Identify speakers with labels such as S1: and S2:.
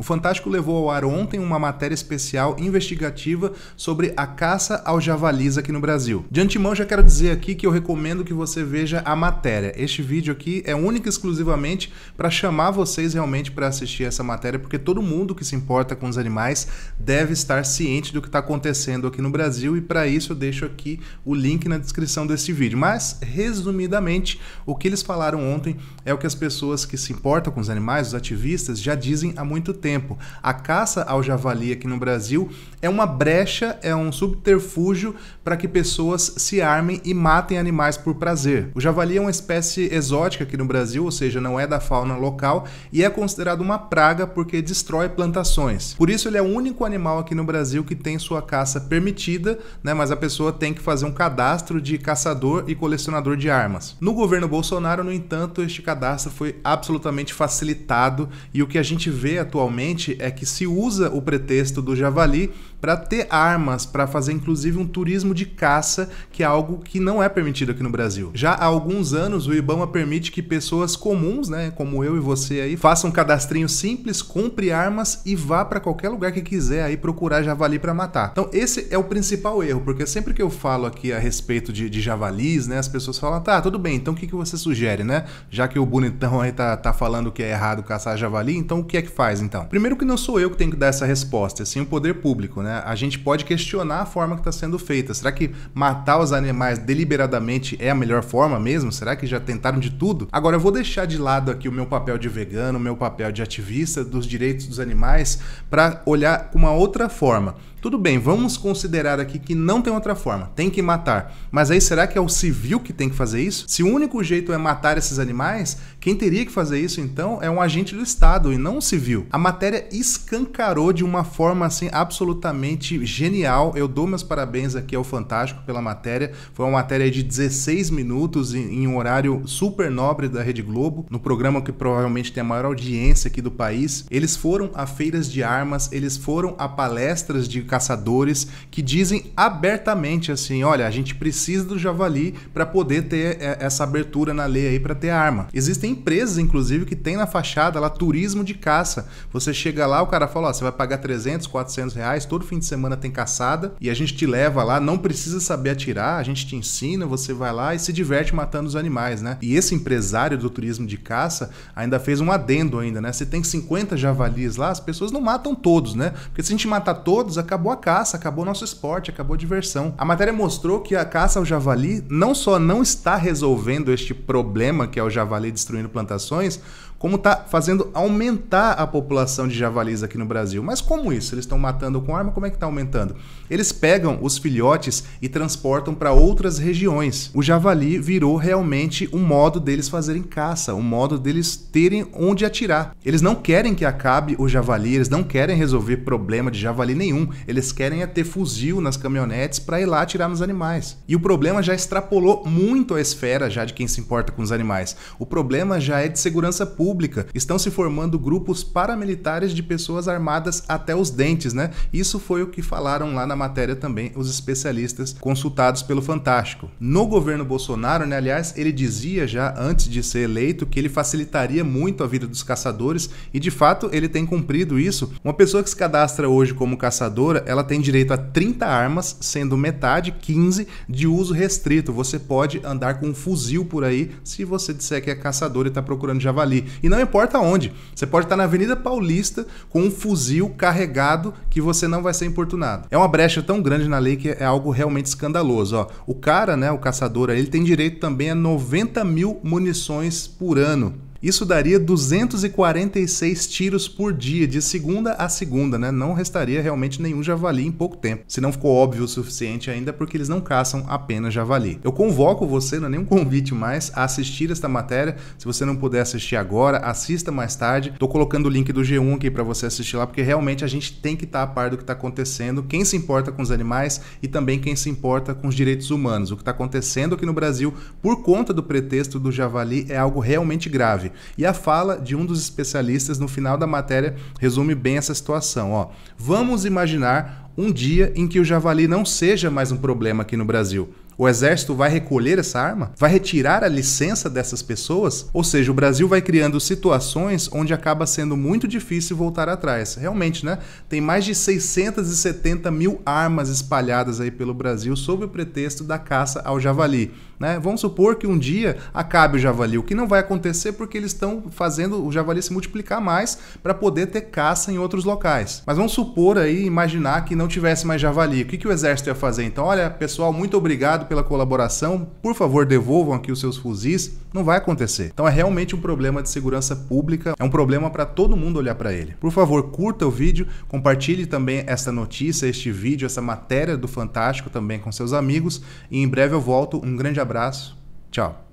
S1: O Fantástico levou ao ar ontem uma matéria especial investigativa sobre a caça ao javalis aqui no Brasil. De antemão, já quero dizer aqui que eu recomendo que você veja a matéria. Este vídeo aqui é único e exclusivamente para chamar vocês realmente para assistir essa matéria, porque todo mundo que se importa com os animais deve estar ciente do que está acontecendo aqui no Brasil e para isso eu deixo aqui o link na descrição desse vídeo. Mas, resumidamente, o que eles falaram ontem é o que as pessoas que se importam com os animais, os ativistas, já dizem há muito tempo tempo. A caça ao javali aqui no Brasil é uma brecha, é um subterfúgio para que pessoas se armem e matem animais por prazer. O javali é uma espécie exótica aqui no Brasil, ou seja, não é da fauna local e é considerado uma praga porque destrói plantações. Por isso ele é o único animal aqui no Brasil que tem sua caça permitida, né, mas a pessoa tem que fazer um cadastro de caçador e colecionador de armas. No governo Bolsonaro, no entanto, este cadastro foi absolutamente facilitado e o que a gente vê atualmente é que se usa o pretexto do javali para ter armas, para fazer inclusive um turismo de caça, que é algo que não é permitido aqui no Brasil. Já há alguns anos o IBAMA permite que pessoas comuns, né, como eu e você aí, façam um cadastrinho simples, compre armas e vá para qualquer lugar que quiser aí procurar javali para matar. Então esse é o principal erro, porque sempre que eu falo aqui a respeito de, de javalis, né, as pessoas falam, tá, tudo bem, então o que, que você sugere, né? Já que o bonitão aí tá, tá falando que é errado caçar javali, então o que é que faz então? Primeiro que não sou eu que tenho que dar essa resposta, é sim o poder público, né? né? A gente pode questionar a forma que está sendo feita. Será que matar os animais deliberadamente é a melhor forma mesmo? Será que já tentaram de tudo? Agora eu vou deixar de lado aqui o meu papel de vegano, o meu papel de ativista dos direitos dos animais para olhar uma outra forma. Tudo bem, vamos considerar aqui que não tem outra forma, tem que matar. Mas aí será que é o civil que tem que fazer isso? Se o único jeito é matar esses animais, quem teria que fazer isso então é um agente do Estado e não um civil. A matéria escancarou de uma forma assim absolutamente absolutamente genial. Eu dou meus parabéns aqui ao Fantástico pela matéria. Foi uma matéria de 16 minutos em, em um horário super nobre da Rede Globo, no programa que provavelmente tem a maior audiência aqui do país. Eles foram a feiras de armas, eles foram a palestras de caçadores que dizem abertamente assim: olha, a gente precisa do javali para poder ter é, essa abertura na lei aí para ter arma. Existem empresas, inclusive, que tem na fachada lá turismo de caça. Você chega lá, o cara fala: ó, você vai pagar 300, 400 reais todo fim de semana tem caçada e a gente te leva lá, não precisa saber atirar, a gente te ensina, você vai lá e se diverte matando os animais, né? E esse empresário do turismo de caça ainda fez um adendo ainda, né? Você tem 50 javalis lá, as pessoas não matam todos, né? Porque se a gente matar todos, acabou a caça, acabou nosso esporte, acabou a diversão. A matéria mostrou que a caça ao javali não só não está resolvendo este problema que é o javali destruindo plantações, como está fazendo aumentar a população de javalis aqui no Brasil. Mas como isso? Eles estão matando com arma? Como é que está aumentando? Eles pegam os filhotes e transportam para outras regiões. O javali virou realmente um modo deles fazerem caça, um modo deles terem onde atirar. Eles não querem que acabe o javali, eles não querem resolver problema de javali nenhum. Eles querem é ter fuzil nas caminhonetes para ir lá atirar nos animais. E o problema já extrapolou muito a esfera já de quem se importa com os animais. O problema já é de segurança pública pública, estão se formando grupos paramilitares de pessoas armadas até os dentes, né? Isso foi o que falaram lá na matéria também os especialistas consultados pelo Fantástico. No governo Bolsonaro, né, aliás, ele dizia já antes de ser eleito que ele facilitaria muito a vida dos caçadores e de fato ele tem cumprido isso. Uma pessoa que se cadastra hoje como caçadora, ela tem direito a 30 armas, sendo metade, 15 de uso restrito. Você pode andar com um fuzil por aí se você disser que é caçador e está procurando javali. E não importa onde. Você pode estar na Avenida Paulista com um fuzil carregado que você não vai ser importunado. É uma brecha tão grande na lei que é algo realmente escandaloso. Ó, o cara, né, o caçador, ele tem direito também a 90 mil munições por ano. Isso daria 246 tiros por dia, de segunda a segunda, né? Não restaria realmente nenhum javali em pouco tempo. Se não ficou óbvio o suficiente ainda, é porque eles não caçam apenas javali. Eu convoco você, não é nenhum convite mais, a assistir esta matéria. Se você não puder assistir agora, assista mais tarde. Tô colocando o link do G1 aqui para você assistir lá, porque realmente a gente tem que estar tá a par do que está acontecendo, quem se importa com os animais e também quem se importa com os direitos humanos. O que está acontecendo aqui no Brasil, por conta do pretexto do javali, é algo realmente grave. E a fala de um dos especialistas no final da matéria resume bem essa situação. Ó. Vamos imaginar um dia em que o javali não seja mais um problema aqui no Brasil. O exército vai recolher essa arma? Vai retirar a licença dessas pessoas? Ou seja, o Brasil vai criando situações onde acaba sendo muito difícil voltar atrás. Realmente, né? Tem mais de 670 mil armas espalhadas aí pelo Brasil sob o pretexto da caça ao javali. Né? Vamos supor que um dia acabe o javali, o que não vai acontecer porque eles estão fazendo o javali se multiplicar mais para poder ter caça em outros locais. Mas vamos supor aí, imaginar que não tivesse mais javali. O que, que o exército ia fazer? Então, olha, pessoal, muito obrigado pela colaboração. Por favor, devolvam aqui os seus fuzis. Não vai acontecer. Então é realmente um problema de segurança pública, é um problema para todo mundo olhar para ele. Por favor, curta o vídeo, compartilhe também esta notícia, este vídeo, essa matéria do Fantástico também com seus amigos e em breve eu volto. Um grande abraço abraço. Tchau.